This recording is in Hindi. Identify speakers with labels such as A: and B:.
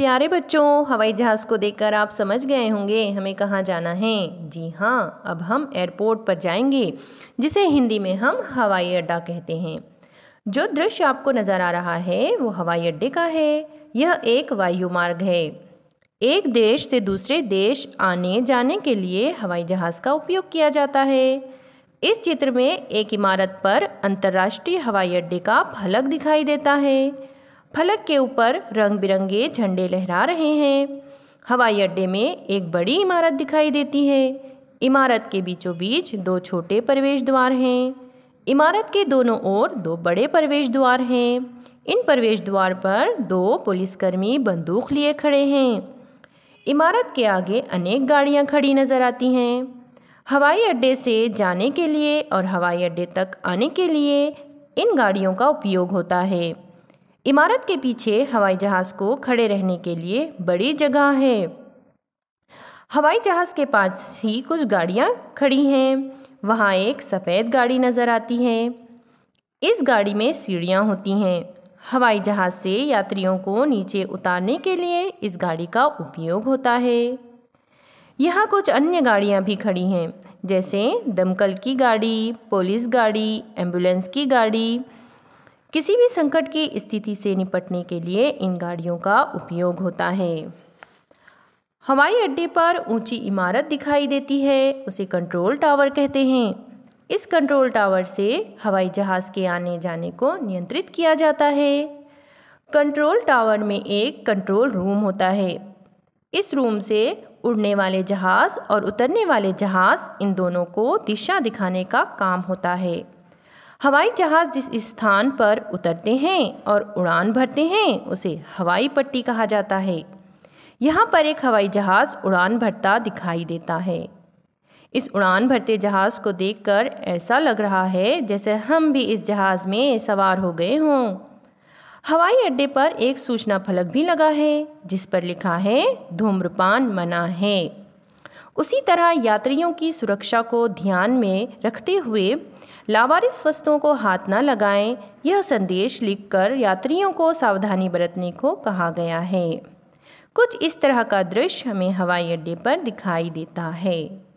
A: प्यारे बच्चों हवाई जहाज़ को देखकर आप समझ गए होंगे हमें कहाँ जाना है जी हाँ अब हम एयरपोर्ट पर जाएंगे जिसे हिंदी में हम हवाई अड्डा कहते हैं जो दृश्य आपको नज़र आ रहा है वो हवाई अड्डे का है यह एक वायु मार्ग है एक देश से दूसरे देश आने जाने के लिए हवाई जहाज़ का उपयोग किया जाता है इस चित्र में एक इमारत पर अंतर्राष्ट्रीय हवाई अड्डे का फलक दिखाई देता है फलक के ऊपर रंग बिरंगे झंडे लहरा रहे हैं हवाई अड्डे में एक बड़ी इमारत दिखाई देती है इमारत के बीचों बीच दो छोटे प्रवेश द्वार हैं इमारत के दोनों ओर दो बड़े प्रवेश द्वार हैं इन प्रवेश द्वार पर दो पुलिसकर्मी बंदूक लिए खड़े हैं इमारत के आगे अनेक गाड़ियां खड़ी नजर आती हैं हवाई अड्डे से जाने के लिए और हवाई अड्डे तक आने के लिए इन गाड़ियों का उपयोग होता है इमारत के पीछे हवाई जहाज़ को खड़े रहने के लिए बड़ी जगह है हवाई जहाज़ के पास ही कुछ गाड़ियाँ खड़ी हैं वहाँ एक सफ़ेद गाड़ी नज़र आती है इस गाड़ी में सीढ़ियाँ होती हैं हवाई जहाज़ से यात्रियों को नीचे उतारने के लिए इस गाड़ी का उपयोग होता है यहाँ कुछ अन्य गाड़ियाँ भी खड़ी हैं जैसे दमकल की गाड़ी पुलिस गाड़ी एम्बुलेंस की गाड़ी किसी भी संकट की स्थिति से निपटने के लिए इन गाड़ियों का उपयोग होता है हवाई अड्डे पर ऊंची इमारत दिखाई देती है उसे कंट्रोल टावर कहते हैं इस कंट्रोल टावर से हवाई जहाज़ के आने जाने को नियंत्रित किया जाता है कंट्रोल टावर में एक कंट्रोल रूम होता है इस रूम से उड़ने वाले जहाज़ और उतरने वाले जहाज़ इन दोनों को दिशा दिखाने का काम होता है हवाई जहाज़ जिस स्थान पर उतरते हैं और उड़ान भरते हैं उसे हवाई पट्टी कहा जाता है यहाँ पर एक हवाई जहाज़ उड़ान भरता दिखाई देता है इस उड़ान भरते जहाज़ को देखकर ऐसा लग रहा है जैसे हम भी इस जहाज़ में सवार हो गए हों हवाई अड्डे पर एक सूचना फलक भी लगा है जिस पर लिखा है धूम्रपान मना है उसी तरह यात्रियों की सुरक्षा को ध्यान में रखते हुए लावारिस वस्तुओं को हाथ न लगाएं यह संदेश लिखकर यात्रियों को सावधानी बरतने को कहा गया है कुछ इस तरह का दृश्य हमें हवाई अड्डे पर दिखाई देता है